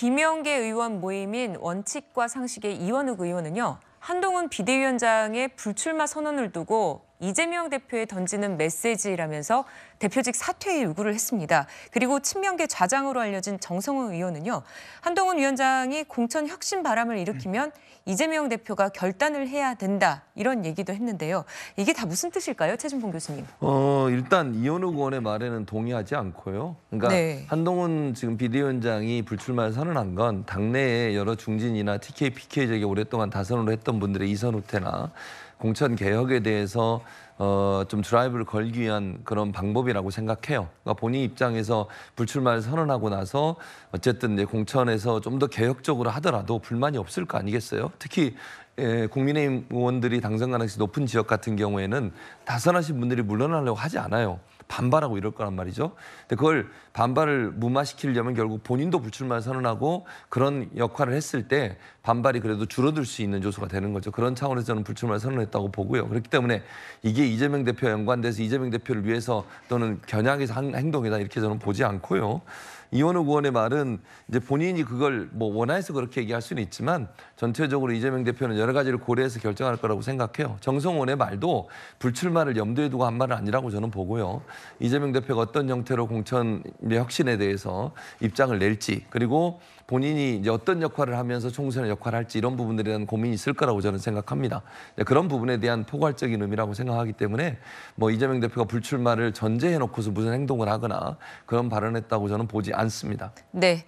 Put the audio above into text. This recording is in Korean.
비명계 의원 모임인 원칙과 상식의 이원욱 의원은요. 한동훈 비대위원장의 불출마 선언을 두고 이재명 대표에 던지는 메시지라면서 대표직 사퇴 요구를 했습니다. 그리고 친명계 좌장으로 알려진 정성호 의원은요. 한동훈 위원장이 공천 혁신 바람을 일으키면 이재명 대표가 결단을 해야 된다 이런 얘기도 했는데요. 이게 다 무슨 뜻일까요? 최진봉 교수님. 어 일단 이현우 의원의 말에는 동의하지 않고요. 그러니까 네. 한동훈 지금 비대위원장이 불출마를 선언한 건 당내에 여러 중진이나 TK, PK적에 오랫동안 다선으로 했던 분들의 이선 후퇴나 공천 개혁에 대해서 어, 좀 드라이브를 걸기 위한 그런 방법이라고 생각해요. 그러니까 본인 입장에서 불출마를 선언하고 나서 어쨌든 이제 공천에서 좀 더 개혁적으로 하더라도 불만이 없을 거 아니겠어요? 특히 예, 국민의힘 의원들이 당선 가능성이 높은 지역 같은 경우에는 다선하신 분들이 물러나려고 하지 않아요. 반발하고 이럴 거란 말이죠. 근데 그걸 반발을 무마시키려면 결국 본인도 불출마 선언하고 그런 역할을 했을 때 반발이 그래도 줄어들 수 있는 요소가 되는 거죠. 그런 차원에서 저는 불출마 선언했다고 보고요. 그렇기 때문에 이게 이재명 대표와 연관돼서 이재명 대표를 위해서 또는 겨냥해서 한 행동이다 이렇게 저는 보지 않고요. 이원우 의원의 말은 이제 본인이 그걸 뭐 원해서 그렇게 얘기할 수는 있지만 전체적으로 이재명 대표는 여러 가지를 고려해서 결정할 거라고 생각해요. 정성원의 말도 불출마를 염두에 두고 한 말은 아니라고 저는 보고요. 이재명 대표가 어떤 형태로 공천의 혁신에 대해서 입장을 낼지 그리고 본인이 이제 어떤 역할을 하면서 총선의 역할을 할지 이런 부분들에 대한 고민이 있을 거라고 저는 생각합니다. 그런 부분에 대한 포괄적인 의미라고 생각하기 때문에 뭐 이재명 대표가 불출마를 전제해 놓고서 무슨 행동을 하거나 그런 발언했다고 저는 보지 않습니다. 네.